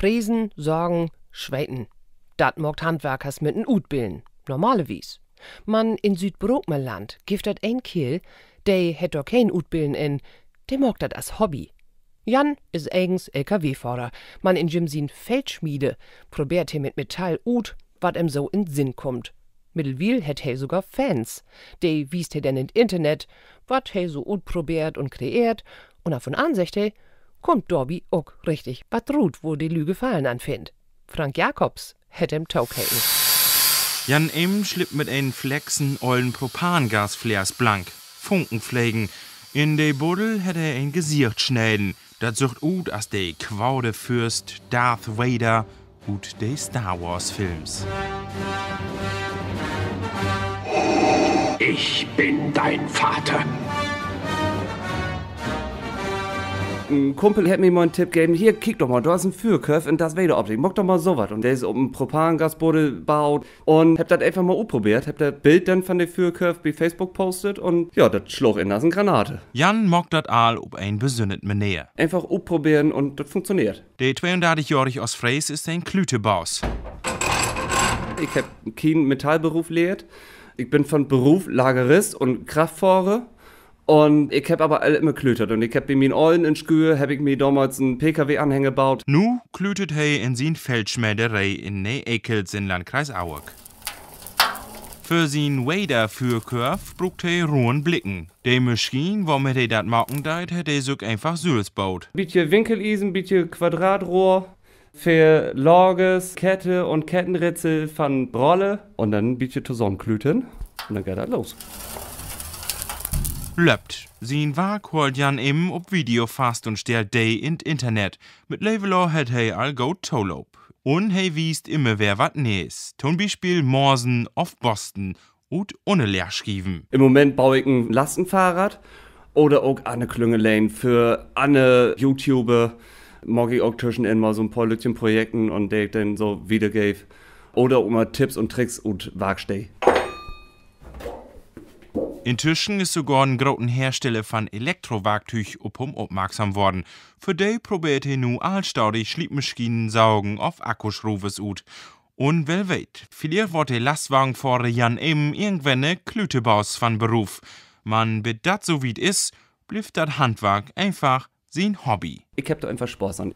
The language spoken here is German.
Friesen, Sorgen, Schweiten. Dat mocht Handwerkers mit en Utbillen. Normale wies. Man in Südbrokmerland gift dat ein Kiel, de hätt doch kein Utbillen in, de mocht dat as Hobby. Jan is eigens LKW-Fahrer. Man in Jimsin Feldschmiede probiert hier mit Metall ut, wat em so in Sinn kommt. Mittelwil hätt he sogar Fans. De wiest he denn in Internet, wat he so ut probiert und kreiert, und davon ansecht he, kommt Dobby auch richtig was ruht, wo die Lüge fallen anfindet. Frank Jacobs hätte im Taukheiten. Jan M. schlippt mit einem Flexen ollen Propangasflares blank. Funkenpflegen. In de Buddel hätte er ein Gesicht schneiden. Das sucht ut as de Quaude Fürst Darth Vader ut de Star Wars Films. Ich bin dein Vater. ein Kumpel hat mir mal einen Tipp gegeben, hier, kick doch mal, du hast einen Führkurve in das Vader Optik, mock doch mal sowas. Und der ist um Propangasbuddel gebaut und hab das einfach mal probiert, hab das Bild dann von der Führkurve bei Facebook postet und ja, das schlug in das eine Granate. Jan mockt das all ob ein besünnet Manier. Einfach probieren und das funktioniert. Der 32-jährige aus Freys ist ein Klütebaus. Ich hab keinen Metallberuf lehrt. Ich bin von Beruf Lagerist und Kraftfahrer. Und ich habe aber alle immer klütert. Und ich habe bei meinen Eulen in Schkühe, habe ich mir damals einen PKW-Anhänger gebaut. Nu klütet hey in sin Feldschmäderei in ne Ekels in Landkreis Auerk. Für sin Wader für Körf brucht he ruhen Blicken. De Maschinen, womit he dat machen deit, hat er sich einfach Süß baut. Bietje Winkeleisen, bietje Quadratrohr, für Lages, Kette und Kettenritzel von Rolle. Und dann bietje zusammenklüten. Und dann geht das los. Løpt. Sin var Jan im ob Video fast und stellt Day in Internet. Mit Leveler hat hey all go tolop. Und hey wiest immer wer wat nes. Zum Beispiel Morsen auf Boston und ohne Lehrschriven. Im Moment baue ich ein Lastenfahrrad oder auch Anne Klüngelane für alle YouTuber. Mag ich auch zwischen immer so ein paar Lütchen Projekten und der ich dann so wiedergebe. Oder auch mal Tipps und Tricks und Wagsteh. Inzwischen ist sogar ein großer Hersteller von Elektrowagtüch auf ihn aufmerksam worden. Für die probiert er nun allstaudig Schliebmaschinen saugen auf Akkuschrufes ut. Und wer weiß, vielleicht wird der vor Jan eben irgendwann ne Klütebaus von Beruf. Man, wird das so wie ist, bleibt das Handwerk einfach sein Hobby. Ich hab da einfach Spaß an.